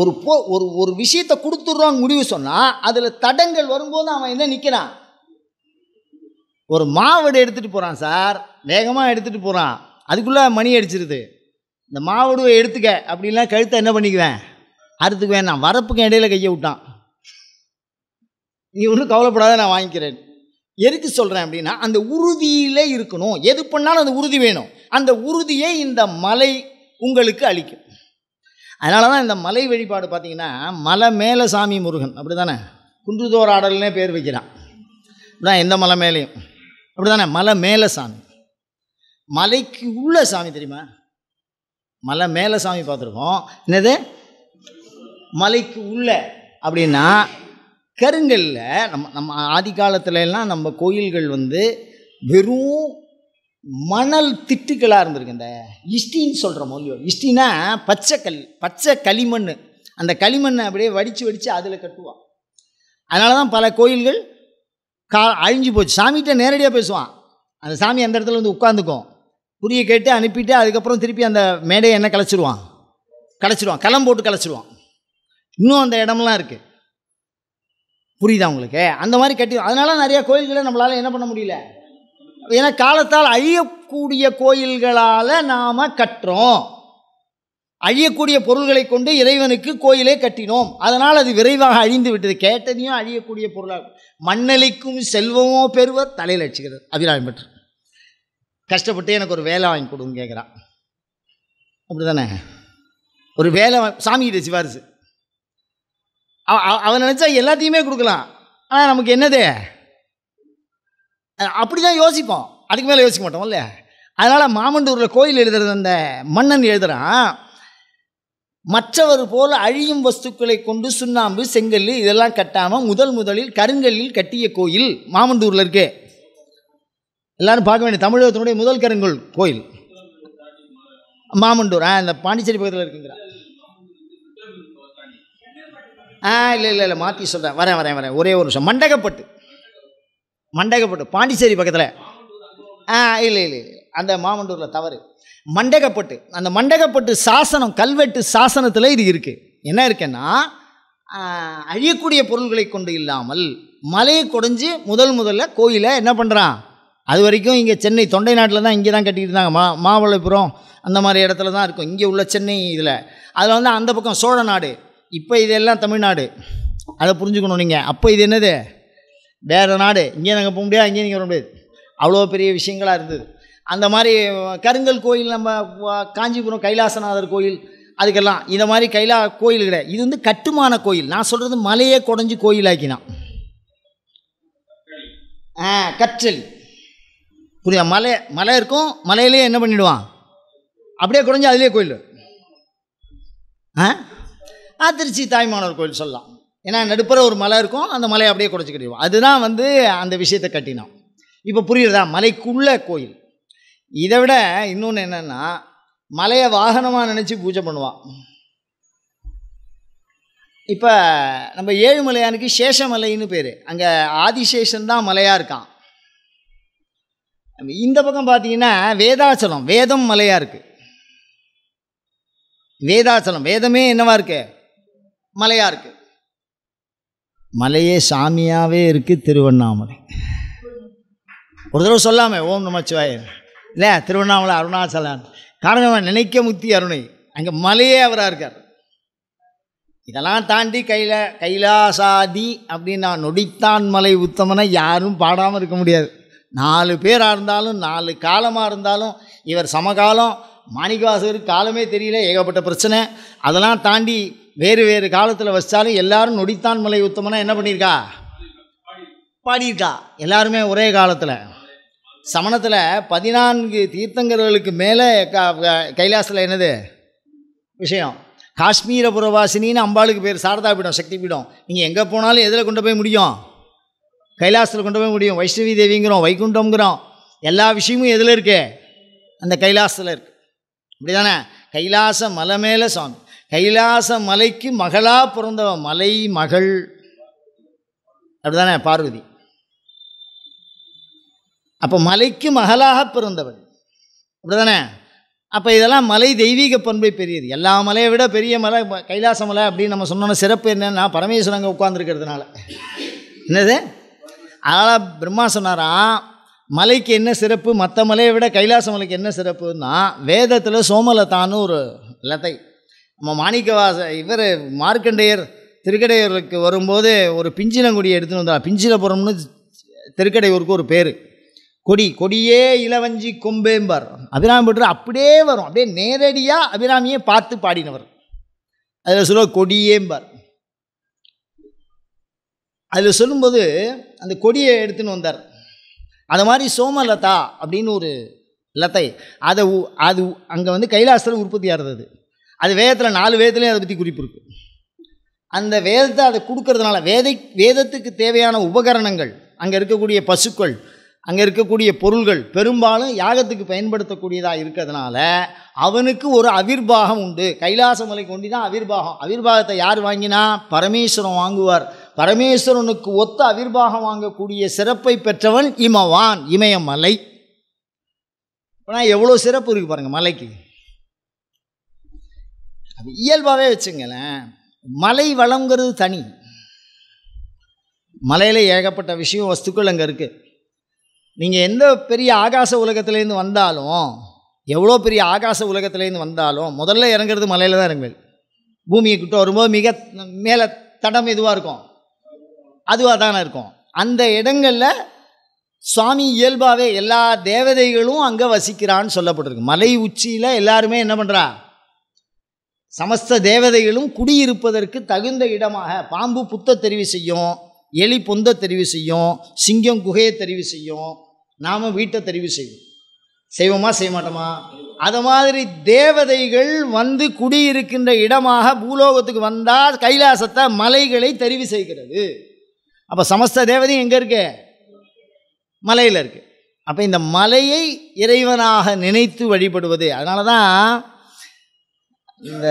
ஒரு போ ஒரு ஒரு விஷயத்தை கொடுத்துட்றோம் முடிவு சொன்னால் அதில் தடங்கள் வரும்போது அவன் என்ன நிற்கிறான் ஒரு மாவடு எடுத்துகிட்டு போகிறான் சார் வேகமாக எடுத்துகிட்டு போகிறான் அதுக்குள்ளே மணி அடிச்சிருது இந்த மாவடுவை எடுத்துக்க அப்படிலாம் கழுத்தை என்ன பண்ணிக்குவேன் அறுத்துக்குவேன் நான் வரப்புக்கு இடையில கையை விட்டான் நீ ஒன்றும் கவலைப்படாத நான் வாங்கிக்கிறேன் எதுக்கு சொல்கிறேன் அப்படின்னா அந்த உறுதியில் இருக்கணும் எது பண்ணாலும் அந்த உறுதி வேணும் அந்த உறுதியை இந்த மலை உங்களுக்கு அளிக்கும் அதனால தான் இந்த மலை வழிபாடு பார்த்திங்கன்னா மலை மேலே சாமி முருகன் அப்படி தானே குன்றுதோராடல்னே பேர் வைக்கிறான் அப்படிதான் எந்த மலை மேலேயும் அப்படி தானே மலை மேலே சாமி மலைக்கு உள்ள சாமி தெரியுமா மலை மேலே சாமி பார்த்துருக்கோம் என்னது மலைக்கு உள்ள அப்படின்னா கருங்கல்ல நம்ம நம்ம ஆதி காலத்துலலாம் நம்ம கோயில்கள் வந்து வெறும் மணல் திட்டுக்களாக இருந்திருக்கு இந்த இஷ்டின்னு சொல்கிற மொழியோ இஷ்டினா பச்சை கல் பச்சை களிமண் அந்த களிமண்ணை அப்படியே வடித்து வடித்து அதில் கட்டுவான் அதனால தான் பல கோயில்கள் கா அழிஞ்சு போச்சு சாமிகிட்ட நேரடியாக பேசுவான் அந்த சாமி அந்த இடத்துல வந்து உட்காந்துக்கும் புரிய கேட்டு அனுப்பிட்டு அதுக்கப்புறம் திருப்பி அந்த மேடையை என்ன கலைச்சிருவான் கலைச்சிடுவான் களம் போட்டு கலைச்சிடுவான் இன்னும் அந்த இடம்லாம் இருக்குது புரியுதா உங்களுக்கு அந்த மாதிரி கட்டி அதனால நிறையா கோயில்களை நம்மளால் என்ன பண்ண முடியல ஏன்னா காலத்தால் அழியக்கூடிய கோயில்களால் நாம் கட்டுறோம் அழியக்கூடிய பொருள்களை கொண்டு இறைவனுக்கு கோயிலே கட்டினோம் அதனால் அது விரைவாக அழிந்து விட்டது கேட்டதையும் அழியக்கூடிய பொருளாக மண்ணளிக்கும் செல்வமோ பெறுவர் தலையில் வச்சுக்கிறது அபிராமி பெற்று கஷ்டப்பட்டு எனக்கு ஒரு வேலை வாங்கி கொடுங்க கேட்குறான் அப்படி தானே ஒரு வேலை சாமிக்கிட்ட சிவாரிசு அவன் நினச்சா எல்லாத்தையுமே கொடுக்கலாம் ஆனால் நமக்கு என்னது அப்படி தான் யோசிப்போம் அதுக்கு மேலே யோசிக்க மாட்டோம் இல்லையா அதனால் மாமண்டூரில் கோயில் எழுதுறது அந்த மன்னன் எழுதுகிறான் மற்றவர் போல் அழியும் வஸ்துக்களை கொண்டு சுண்ணாம்பு செங்கல் இதெல்லாம் கட்டாமல் முதல் முதலில் கருங்கல்லில் கட்டிய கோயில் மாமண்டூரில் இருக்கே எல்லோரும் பார்க்க வேண்டிய தமிழகத்தினுடைய முதல் கருங்கல் கோயில் மாமண்டூர் ஆ இந்த பாண்டிச்சேரி பக்கத்தில் இருக்குங்கிற ஆ இல்லை இல்லை இல்லை மாற்றி சொல்கிறேன் வரேன் வரேன் வரேன் ஒரே ஒரு நிமிஷம் மண்டகப்பட்டு மண்டகப்பட்டு பாண்டிச்சேரி பக்கத்தில் ஆ இல்லை இல்லை இல்லை அந்த மாமண்டூரில் தவறு மண்டகப்பட்டு அந்த மண்டகப்பட்டு சாசனம் கல்வெட்டு சாசனத்தில் இது இருக்குது என்ன இருக்குன்னா அழியக்கூடிய பொருள்களை கொண்டு இல்லாமல் மலையை கொடைஞ்சி முதல் முதல்ல கோயிலை என்ன பண்ணுறான் அது வரைக்கும் இங்கே சென்னை தொண்டை நாட்டில் தான் இங்கே தான் கட்டிக்கிட்டு இருந்தாங்க மா மாமல்லபுரம் அந்த மாதிரி இடத்துல தான் இருக்கும் இங்கே உள்ள சென்னை இதில் அதில் வந்து அந்த பக்கம் சோழ நாடு இப்போ இதெல்லாம் தமிழ்நாடு அதை புரிஞ்சுக்கணும் நீங்கள் அப்போ இது என்னது வேறு நாடு இங்கே நாங்கள் போக முடியாது அங்கேயும் நீங்கள் வர முடியாது அவ்வளோ பெரிய விஷயங்களாக இருந்தது அந்த மாதிரி கருங்கல் கோயில் நம்ம காஞ்சிபுரம் கைலாசநாதர் கோயில் அதுக்கெல்லாம் இந்த மாதிரி கைலா கோயில் கிடையாது இது வந்து கட்டுமான கோயில் நான் சொல்கிறது மலையே குடஞ்சி கோயிலாக்கினான் ஆ கற்றல் புரியா மலை மலை இருக்கும் மலையிலே என்ன பண்ணிவிடுவான் அப்படியே குறைஞ்சி அதிலே கோயில் ஆ திருச்சி தாய்மானவர் கோயில் சொல்லலாம் ஏன்னா நடுப்புற ஒரு மலை இருக்கும் அந்த மலையை அப்படியே குறைச்சி கட்டிடுவோம் அதுதான் வந்து அந்த விஷயத்தை கட்டினோம் இப்போ புரியுறதா மலைக்குள்ள கோயில் இதை விட இன்னொன்று என்னென்னா மலையை வாகனமாக நினச்சி பூஜை பண்ணுவான் இப்போ நம்ம ஏழுமலையானுக்கு சேஷமலைன்னு பேர் அங்கே ஆதிசேஷன் தான் மலையாக இருக்கான் இந்த பக்கம் பார்த்தீங்கன்னா வேதாச்சலம் வேதம் மலையாக இருக்குது வேதாச்சலம் வேதமே என்னவா இருக்குது மலையாக இருக்குது மலையே சாமியாகவே இருக்குது திருவண்ணாமலை ஒரு தடவை சொல்லாமே ஓம் நமச்சிவாயர் இல்லை திருவண்ணாமலை அருணாச்சலன் காரணம் நினைக்க முத்தி அருணை அங்கே மலையே அவராக இருக்கார் இதெல்லாம் தாண்டி கையில் கைலாசாதி அப்படின்னு நான் நொடித்தான் மலை உத்தமனை யாரும் பாடாமல் இருக்க முடியாது நாலு பேராக இருந்தாலும் நாலு காலமாக இருந்தாலும் இவர் சமகாலம் மாணிக்கவாசகருக்கு காலமே தெரியல ஏகப்பட்ட பிரச்சனை அதெல்லாம் தாண்டி வேறு வேறு காலத்தில் வச்சாலும் எல்லாரும் நொடித்தான் மலை உத்தமனா என்ன பண்ணியிருக்கா பாடியிருக்கா எல்லாருமே ஒரே காலத்தில் சமணத்தில் பதினான்கு தீர்த்தங்கர்களுக்கு மேலே கைலாசத்தில் என்னது விஷயம் காஷ்மீரபுரவாசினின்னு அம்பாளுக்கு பேர் சாரதா பீடம் சக்தி பீடம் நீங்கள் எங்கே போனாலும் எதில் கொண்டு போய் முடியும் கைலாசத்தில் கொண்டு போய் முடியும் வைஷ்ணவி தேவிங்கிறோம் வைகுண்டம்ங்கிறோம் எல்லா விஷயமும் எதில் இருக்குது அந்த கைலாசத்தில் இருக்குது இப்படி தானே கைலாச மலை மேலே சுவாமி கைலாச மலைக்கு மகளாக பிறந்தவ மலை மகள் அப்படிதானே பார்வதி அப்போ மலைக்கு மகளாக பிறந்தவள் அப்படிதானே அப்போ இதெல்லாம் மலை தெய்வீக பண்பை பெரியது எல்லா மலையை விட பெரிய மலை கைலாச மலை அப்படின்னு நம்ம சொன்னோன்னா சிறப்பு என்னன்னா பரமேஸ்வரன் அங்கே உட்காந்துருக்கிறதுனால என்னது அதனால் பிரம்மா சொன்னாரா மலைக்கு என்ன சிறப்பு மற்ற மலையை விட கைலாச மலைக்கு என்ன சிறப்புன்னா வேதத்தில் சோமலதான்னு ஒரு லத்தை நம்ம மாணிக்கவாச இவர் மார்க்கண்டையர் திருக்கடையூருக்கு வரும்போது ஒரு பிஞ்சினங்குடியை எடுத்துன்னு வந்தார் பிஞ்சினபுரம்னு திருக்கடையூருக்கு ஒரு பேர் கொடி கொடியே இளவஞ்சி கொம்பேம்பார் அபிராமி பெற்று அப்படியே வரும் அப்படியே நேரடியாக அபிராமியை பார்த்து பாடினவர் அதில் சொல்ல கொடியேம்பார் அதில் சொல்லும்போது அந்த கொடியை எடுத்துன்னு வந்தார் அது மாதிரி சோமலதா அப்படின்னு ஒரு லத்தை அதை அது அங்கே வந்து கைலாசத்தில் உற்பத்தியாக இருந்தது அது வேதத்தில் நாலு வேதத்துலேயும் அதை பற்றி குறிப்பு இருக்குது அந்த வேதத்தை அதை கொடுக்கறதுனால வேதை வேதத்துக்கு தேவையான உபகரணங்கள் அங்கே இருக்கக்கூடிய பசுக்கள் அங்கே இருக்கக்கூடிய பொருள்கள் பெரும்பாலும் யாகத்துக்கு பயன்படுத்தக்கூடியதாக இருக்கிறதுனால அவனுக்கு ஒரு அவிர்வாகம் உண்டு கைலாச மலை கொண்டு தான் அவிர்வாகம் அவிர்வாகத்தை யார் வாங்கினா பரமேஸ்வரன் வாங்குவார் பரமேஸ்வரனுக்கு ஒத்த அவிர்வாகம் வாங்கக்கூடிய சிறப்பை பெற்றவன் இமவான் இமயமலை ஆனால் எவ்வளோ சிறப்பு இருக்குது பாருங்கள் மலைக்கு அது இயல்பாகவே வச்சுங்களேன் மலை வளங்கிறது தனி மலையில் ஏகப்பட்ட விஷயம் வஸ்துக்கள் அங்கே இருக்குது நீங்கள் எந்த பெரிய ஆகாச உலகத்துலேருந்து வந்தாலும் எவ்வளோ பெரிய ஆகாச உலகத்துலேருந்து வந்தாலும் முதல்ல இறங்குறது மலையில் தான் இறங்குவேன் பூமியை கிட்ட வரும்போது மிக மேலே தடம் எதுவாக இருக்கும் அதுவாக தானே இருக்கும் அந்த இடங்களில் சுவாமி இயல்பாகவே எல்லா தேவதைகளும் அங்கே வசிக்கிறான்னு சொல்லப்பட்டிருக்கு மலை உச்சியில் எல்லாருமே என்ன பண்ணுறா சமஸ்த தேவதைகளும் குடியிருப்பதற்கு தகுந்த இடமாக பாம்பு புத்த தெரிவு செய்யும் எலி பொந்த தெரிவு செய்யும் சிங்கம் குகையை தெரிவு செய்யும் நாம் வீட்டை தெரிவு செய்வோம் செய்வோமா செய்ய மாட்டோமா அதை மாதிரி தேவதைகள் வந்து குடியிருக்கின்ற இடமாக பூலோகத்துக்கு வந்தால் கைலாசத்தை மலைகளை தெரிவு செய்கிறது அப்போ சமஸ்த தேவதையும் எங்கே இருக்கு மலையில் இருக்குது அப்போ இந்த மலையை இறைவனாக நினைத்து வழிபடுவது அதனால தான் இந்த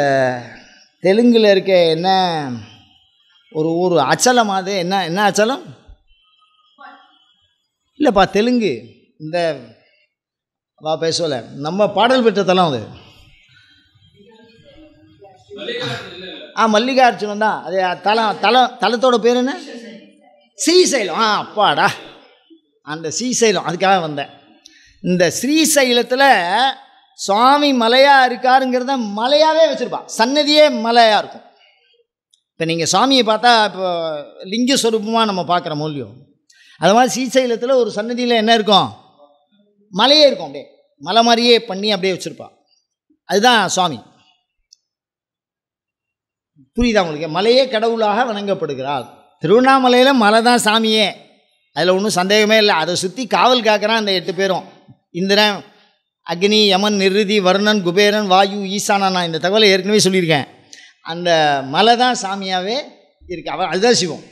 தெலுங்கில் இருக்க என்ன ஒரு ஒரு அச்சலம் அது என்ன என்ன அச்சலம் இல்லைப்பா தெலுங்கு இந்த வா பேசல நம்ம பாடல் பெற்ற தலம் அது ஆ மல்லிகார்ஜுனம் தான் அது தலம் தலம் தலத்தோட பேர் என்ன ஸ்ரீசைலம் ஆ அப்பாடா அந்த ஸ்ரீசைலம் அதுக்காக வந்தேன் இந்த ஸ்ரீசைலத்தில் சுவாமி மலையாக இருக்காருங்கிறத மலையாகவே வச்சுருப்பான் சன்னதியே மலையாக இருக்கும் இப்போ நீங்கள் சுவாமியை பார்த்தா இப்போ லிங்க ஸ்வரூபமாக நம்ம பார்க்குற மூலியம் அது மாதிரி சீசைலத்தில் ஒரு சன்னதியில் என்ன இருக்கும் மலையே இருக்கும் அப்படியே மலை மாதிரியே பண்ணி அப்படியே வச்சுருப்பான் அதுதான் சுவாமி புரியுதா உங்களுக்கு மலையே கடவுளாக வணங்கப்படுகிறார் திருவண்ணாமலையில் மலை தான் சாமியே அதில் ஒன்றும் சந்தேகமே இல்லை அதை சுற்றி காவல் காக்கிறான் அந்த எட்டு பேரும் இந்திரன் அக்னி யமன் நிருதி வர்ணன் குபேரன் வாயு ஈசானா நான் இந்த தகவலை ஏற்கனவே சொல்லியிருக்கேன் அந்த மலை தான் சாமியாகவே இருக்கு அவர் அதுதான் சிவம்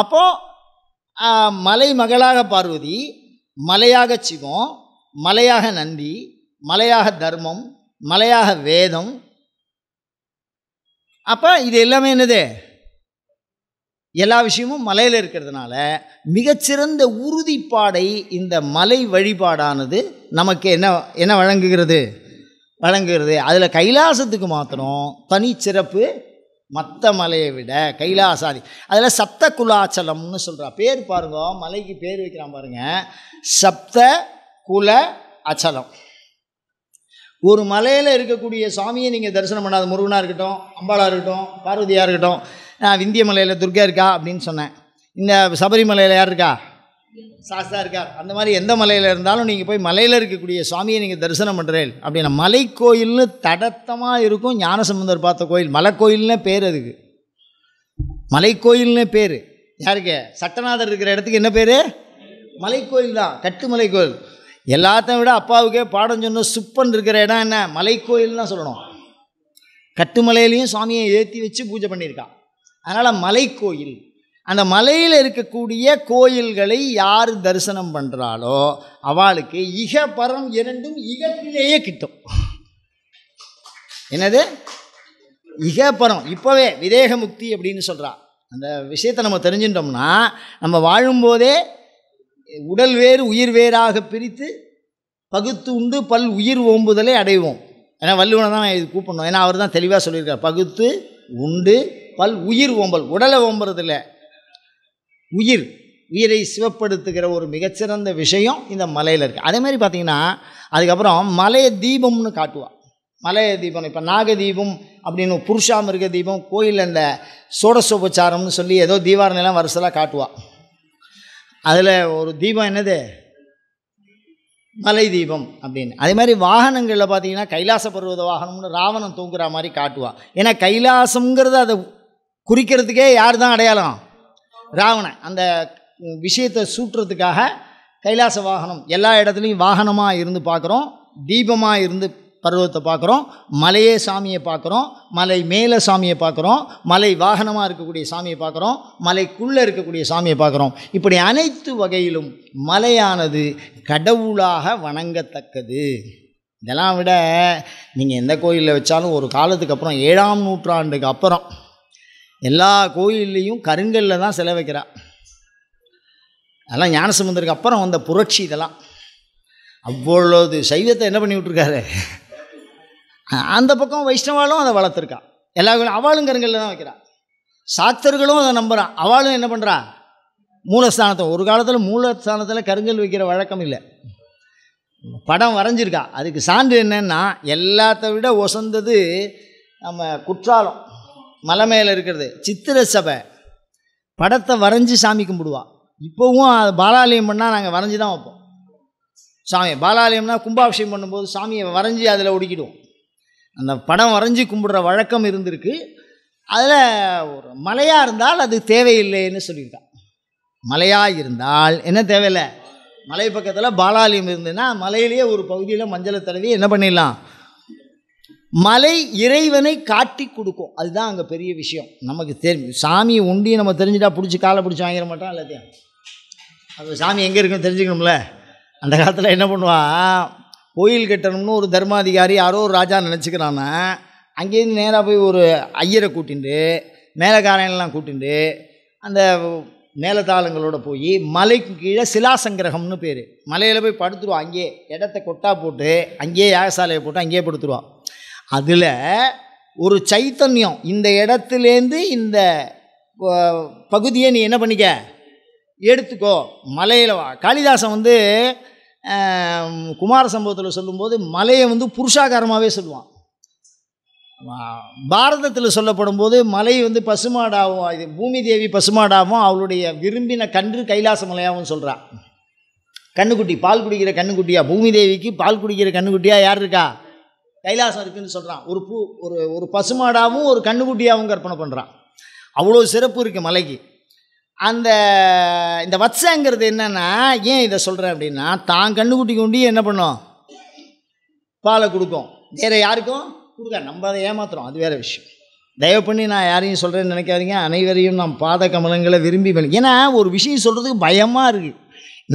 அப்போது மலை மகளாக பார்வதி மலையாக சிவம் மலையாக நந்தி மலையாக தர்மம் மலையாக வேதம் அப்போ இது எல்லாமே என்னது எல்லா விஷயமும் மலையில் இருக்கிறதுனால மிகச்சிறந்த உறுதிப்பாடை இந்த மலை வழிபாடானது நமக்கு என்ன என்ன வழங்குகிறது வழங்குகிறது அதில் கைலாசத்துக்கு மாத்திரம் தனிச்சிறப்பு மற்ற மலையை விட கைலாசாதி அதில் சப்த குலாச்சலம்னு சொல்கிறா பேர் பாருங்க மலைக்கு பேர் வைக்கிறான் பாருங்க சப்த குல அச்சலம் ஒரு மலையில் இருக்கக்கூடிய சாமியை நீங்கள் தரிசனம் பண்ணாத முருகனாக இருக்கட்டும் அம்பாளாக இருக்கட்டும் பார்வதியாக இருக்கட்டும் நான் விந்தியமலையில் துர்கா இருக்கா அப்படின்னு சொன்னேன் இந்த சபரிமலையில் யார் இருக்கா சாஸ்தா இருக்கார் அந்த மாதிரி எந்த மலையில் இருந்தாலும் நீங்கள் போய் மலையில் இருக்கக்கூடிய சுவாமியை நீங்கள் தரிசனம் பண்ணுறேன் அப்படின்னா மலை கோயில்னு தடத்தமாக இருக்கும் ஞானசம்பந்தர் பார்த்த கோயில் மலை கோயில்னே பேர் அதுக்கு மலை கோயில்னே பேர் யாருக்கு சட்டநாதர் இருக்கிற இடத்துக்கு என்ன பேர் மலைக்கோயில் தான் கட்டுமலை கோயில் எல்லாத்தையும் விட அப்பாவுக்கே பாடம் சொன்ன சுப்பன் இருக்கிற இடம் என்ன மலைக்கோயில் தான் சொல்லணும் கட்டுமலையிலையும் சுவாமியை ஏற்றி வச்சு பூஜை பண்ணியிருக்கான் அதனால் மலைக்கோயில் அந்த மலையில் இருக்கக்கூடிய கோயில்களை யார் தரிசனம் பண்ணுறாளோ அவளுக்கு இக பரம் இரண்டும் இகத்திலேயே கிட்டும் என்னது இகப்பரம் இப்போவே விதேக முக்தி அப்படின்னு சொல்கிறா அந்த விஷயத்தை நம்ம தெரிஞ்சுட்டோம்னா நம்ம வாழும்போதே உடல் வேறு உயிர் வேறாக பிரித்து பகுத்து உண்டு பல் உயிர் ஓம்புதலை அடைவோம் ஏன்னா வல்லுவனை தான் இது கூப்பிடணும் ஏன்னா அவர் தான் தெளிவாக சொல்லியிருக்கார் பகுத்து உண்டு பல் உயிர் ஓம்பல் உடலை ஓம்புறது இல்லை உயிர் உயிரை சிவப்படுத்துகிற ஒரு மிகச்சிறந்த விஷயம் இந்த மலையில் இருக்குது அதே மாதிரி பார்த்திங்கன்னா அதுக்கப்புறம் மலைய தீபம்னு காட்டுவாள் மலைய தீபம் இப்போ நாகதீபம் அப்படின்னு புருஷா மிருக தீபம் கோயிலில் இந்த சோடசோபச்சாரம்னு சொல்லி ஏதோ தீபாரணையெல்லாம் வருஷலாக காட்டுவாள் அதில் ஒரு தீபம் என்னது மலை தீபம் அப்படின்னு அதே மாதிரி வாகனங்களில் பார்த்தீங்கன்னா கைலாச பருவத வாகனம்னு ராவணம் தூங்குற மாதிரி காட்டுவான் ஏன்னா கைலாசங்கிறது அதை குறிக்கிறதுக்கே யார் தான் அடையாளம் ராவணன் அந்த விஷயத்தை சூட்டுறதுக்காக கைலாச வாகனம் எல்லா இடத்துலையும் வாகனமாக இருந்து பார்க்குறோம் தீபமாக இருந்து பருவத்தை பார்க்குறோம் மலையே சாமியை பார்க்குறோம் மலை மேலே சாமியை பார்க்குறோம் மலை வாகனமாக இருக்கக்கூடிய சாமியை பார்க்குறோம் மலைக்குள்ளே இருக்கக்கூடிய சாமியை பார்க்குறோம் இப்படி அனைத்து வகையிலும் மலையானது கடவுளாக வணங்கத்தக்கது இதெல்லாம் விட நீங்கள் எந்த கோயிலில் வச்சாலும் ஒரு காலத்துக்கு அப்புறம் ஏழாம் நூற்றாண்டுக்கு அப்புறம் எல்லா கோயில்லையும் கருங்கல்ல தான் சிலை வைக்கிறான் அதெல்லாம் ஞானசமுந்தருக்கு அப்புறம் வந்த புரட்சி இதெல்லாம் அவ்வளோது சைவத்தை என்ன பண்ணி விட்ருக்காரு அந்த பக்கம் வைஷ்ணவாலும் அதை வளர்த்துருக்கான் எல்லா அவளும் கருங்கல்ல தான் வைக்கிறான் சாத்தர்களும் அதை நம்புகிறான் அவளும் என்ன பண்ணுறா மூலஸ்தானத்தை ஒரு காலத்தில் மூலஸ்தானத்தில் கருங்கல் வைக்கிற வழக்கம் இல்லை படம் வரைஞ்சிருக்கா அதுக்கு சான்று என்னன்னா எல்லாத்த விட ஒசந்தது நம்ம குற்றாலம் மலை மேலே இருக்கிறது சித்திர சபை படத்தை வரைஞ்சி சாமி கும்பிடுவா இப்போவும் அது பாலாலயம் பண்ணால் நாங்கள் வரைஞ்சி தான் வைப்போம் சாமி பாலாலயம்னா கும்பாபிஷேகம் பண்ணும்போது சாமியை வரைஞ்சி அதில் ஒடுக்கிடுவோம் அந்த படம் வரைஞ்சி கும்பிடுற வழக்கம் இருந்திருக்கு அதில் ஒரு மலையாக இருந்தால் அது தேவையில்லைன்னு சொல்லியிருக்கான் மலையாக இருந்தால் என்ன தேவையில்லை மலை பக்கத்தில் பாலாலயம் இருந்ததுன்னா மலையிலேயே ஒரு பகுதியில் மஞ்சளை தடவி என்ன பண்ணிடலாம் மலை இறைவனை காட்டி கொடுக்கும் அதுதான் அங்கே பெரிய விஷயம் நமக்கு தெரியும் சாமியை உண்டி நம்ம தெரிஞ்சுட்டா பிடிச்சி காலை பிடிச்சி வாங்கிட மாட்டோம் எல்லாத்தையும் அது சாமி எங்கே இருக்குன்னு தெரிஞ்சுக்கணும்ல அந்த காலத்தில் என்ன பண்ணுவான் கோயில் கட்டணும்னு ஒரு தர்மாதிகாரி யாரோ ஒரு ராஜா நினச்சிக்கிறான்னா அங்கேருந்து நேராக போய் ஒரு ஐயரை கூட்டிண்டு மேலக்காரன்லாம் கூட்டிண்டு அந்த மேலதாளங்களோடு போய் மலைக்கு கீழே சிலாசங்கிரகம்னு பேர் மலையில் போய் படுத்துருவான் அங்கேயே இடத்த கொட்டா போட்டு அங்கேயே யாகசாலையை போட்டு அங்கேயே படுத்துருவான் அதில் ஒரு சைத்தன்யம் இந்த இடத்துலேருந்து இந்த பகுதியை நீ என்ன பண்ணிக்க எடுத்துக்கோ மலையில் வா காளிதாசன் வந்து குமார சம்பவத்தில் சொல்லும்போது மலையை வந்து புருஷாகாரமாகவே சொல்லுவான் பாரதத்தில் சொல்லப்படும் போது மலை வந்து பசுமாடாகவும் இது பூமி தேவி பசுமாடாகவும் அவளுடைய விரும்பின கன்று கைலாச மலையாகவும் சொல்கிறான் கண்ணுக்குட்டி பால் குடிக்கிற கண்ணுக்குட்டியா பூமி தேவிக்கு பால் குடிக்கிற கண்ணுக்குட்டியாக யார் இருக்கா கைலாசம் இருக்குதுன்னு சொல்கிறான் ஒரு பூ ஒரு ஒரு பசுமாடாகவும் ஒரு கண்ணுக்குட்டியாகவும் கற்பனை பண்ணுறான் அவ்வளோ சிறப்பு இருக்குது மலைக்கு அந்த இந்த வத்சங்கிறது என்னென்னா ஏன் இதை சொல்கிறேன் அப்படின்னா தான் கண்ணுக்குட்டி உண்டி என்ன பண்ணோம் பாலை கொடுக்கும் வேறு யாருக்கும் கொடுக்க நம்ம அதை ஏமாத்துறோம் அது வேறு விஷயம் தயவு பண்ணி நான் யாரையும் சொல்கிறேன்னு நினைக்காதீங்க அனைவரையும் நான் பாத கமலங்களை விரும்பி பண்ணி ஏன்னா ஒரு விஷயம் சொல்கிறதுக்கு பயமாக இருக்குது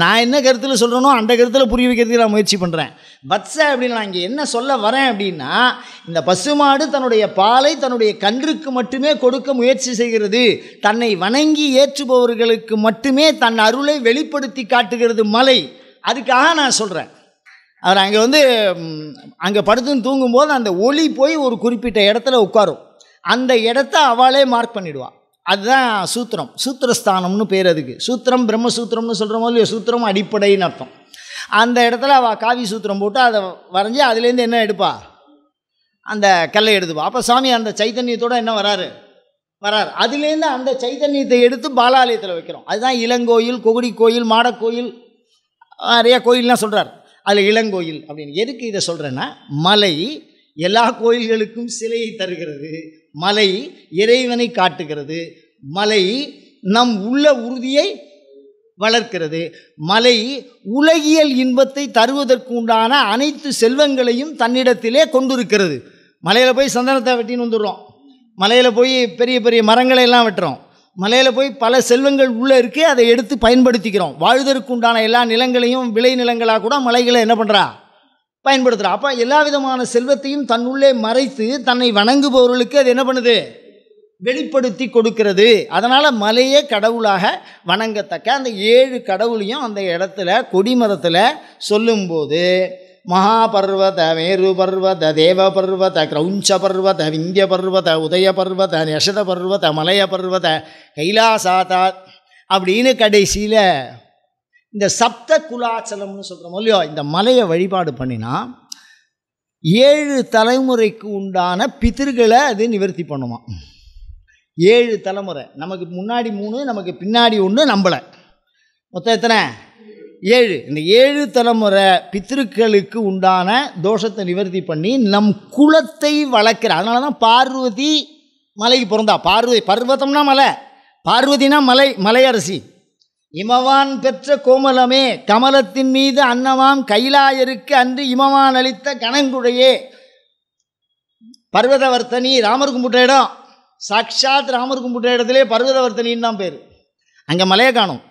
நான் என்ன கருத்தில் சொல்கிறேனோ அந்த கருத்தில் புரிய வைக்கிறதுக்கு நான் முயற்சி பண்ணுறேன் பத்ச அப்படின்னு நான் இங்கே என்ன சொல்ல வரேன் அப்படின்னா இந்த பசுமாடு தன்னுடைய பாலை தன்னுடைய கன்றுக்கு மட்டுமே கொடுக்க முயற்சி செய்கிறது தன்னை வணங்கி ஏற்றுபவர்களுக்கு மட்டுமே தன் அருளை வெளிப்படுத்தி காட்டுகிறது மலை அதுக்காக நான் சொல்கிறேன் அவர் அங்கே வந்து அங்கே படுத்துன்னு தூங்கும்போது அந்த ஒளி போய் ஒரு குறிப்பிட்ட இடத்துல உட்காரும் அந்த இடத்த அவளே மார்க் பண்ணிவிடுவாள் அதுதான் சூத்திரம் சூத்திரஸ்தானம்னு பேர் அதுக்கு சூத்திரம் பிரம்மசூத்திரம்னு சொல்கிற மாதிரி சூத்திரம் அடிப்படைன்னு அர்த்தம் அந்த இடத்துல அவள் காவி சூத்திரம் போட்டு அதை வரைஞ்சி அதுலேருந்து என்ன எடுப்பா அந்த கல்லை எடுத்துப்பா அப்போ சாமி அந்த சைத்தன்யத்தோடு என்ன வராரு வராரு அதுலேருந்து அந்த சைத்தன்யத்தை எடுத்து பாலாலயத்தில் வைக்கிறோம் அதுதான் இளங்கோயில் கொகுடி கோயில் மாடக்கோயில் நிறையா கோயில்லாம் சொல்கிறார் அதில் இளங்கோயில் அப்படின்னு எதுக்கு இதை சொல்கிறேன்னா மலை எல்லா கோயில்களுக்கும் சிலையை தருகிறது மலை இறைவனை காட்டுகிறது மலை நம் உள்ள உறுதியை வளர்க்கிறது மலை உலகியல் இன்பத்தை தருவதற்கு உண்டான அனைத்து செல்வங்களையும் தன்னிடத்திலே கொண்டிருக்கிறது மலையில் போய் சந்தனத்தை வெட்டின்னு வந்துடுறோம் மலையில் போய் பெரிய பெரிய மரங்களை எல்லாம் வெட்டுறோம் மலையில் போய் பல செல்வங்கள் உள்ளே இருக்குது அதை எடுத்து பயன்படுத்திக்கிறோம் வாழ்வதற்கு உண்டான எல்லா நிலங்களையும் விளை நிலங்களாக கூட மலைகளை என்ன பண்ணுறா பயன்படுத்துகிறார் அப்போ எல்லா விதமான செல்வத்தையும் தன்னுள்ளே மறைத்து தன்னை வணங்குபவர்களுக்கு அது என்ன பண்ணுது வெளிப்படுத்தி கொடுக்கிறது அதனால் மலையே கடவுளாக வணங்கத்தக்க அந்த ஏழு கடவுளையும் அந்த இடத்துல கொடிமதத்தில் சொல்லும்போது பர்வத மேரு பர்வத தேவ பர்வத கிரௌஞ்ச பர்வத விந்திய பர்வத உதய பர்வத நஷத பர்வத மலைய பர்வத கைலாசாதா அப்படின்னு கடைசியில் இந்த சப்த குலாச்சலம்னு சொல்கிறோம் இல்லையோ இந்த மலையை வழிபாடு பண்ணினா ஏழு தலைமுறைக்கு உண்டான பித்திருக்களை அது நிவர்த்தி பண்ணுமா ஏழு தலைமுறை நமக்கு முன்னாடி மூணு நமக்கு பின்னாடி ஒன்று நம்பலை மொத்தம் எத்தனை ஏழு இந்த ஏழு தலைமுறை பித்திருக்களுக்கு உண்டான தோஷத்தை நிவர்த்தி பண்ணி நம் குலத்தை வளர்க்குற அதனால தான் பார்வதி மலைக்கு பிறந்தா பார்வதி பர்வத்தம்னா மலை பார்வதினா மலை மலையரசி இமவான் பெற்ற கோமலமே கமலத்தின் மீது அன்னமாம் கைலாயருக்கு அன்று இமவான் அளித்த கணங்குழையே பர்வதவர்த்தனி ராமர் கும்பிட்ட இடம் சாட்சாத் ராமர் கும்பிட்ட இடத்துலேயே பர்வதவர்த்தனின்னு தான் பேர் அங்கே மலையை காணும்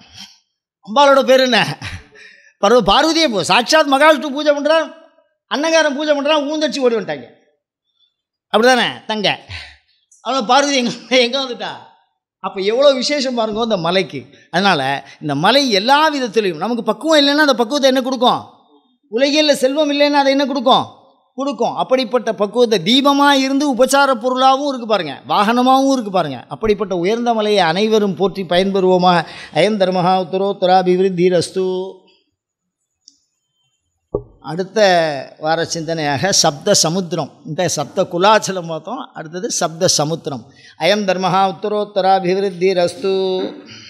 அம்பாலோட பேர் என்ன பர்வ பார்வதியே போ சாட்சாத் மகாலட்சு பூஜை பண்ணுறான் அன்னங்காரன் பூஜை பண்ணுறான் ஊந்தடிச்சு ஓடி வந்துட்டாங்க அப்படி தானே தங்க அவனை பார்வதி எங்கே எங்கே வந்துட்டா அப்போ எவ்வளோ விசேஷம் பாருங்கோ அந்த மலைக்கு அதனால் இந்த மலை எல்லா விதத்திலையும் நமக்கு பக்குவம் இல்லைன்னா அந்த பக்குவத்தை என்ன கொடுக்கும் உலகில் செல்வம் இல்லைன்னா அதை என்ன கொடுக்கும் கொடுக்கும் அப்படிப்பட்ட பக்குவத்தை தீபமாக இருந்து உபச்சார பொருளாகவும் இருக்குது பாருங்கள் வாகனமாகவும் இருக்குது பாருங்கள் அப்படிப்பட்ட உயர்ந்த மலையை அனைவரும் போற்றி பயன்பெறுவோமா அயந்தர்மஹா தர்மஹா ரஸ்து அடுத்த வார சிந்தனையாக சப்த சமுத்திரம் இந்த சப்த குலாச்சலம் பார்த்தோம் அடுத்தது சப்த சமுத்திரம் அயம் தர்மஹா உத்தரோத்தராபிவிருத்தி ரஸ்து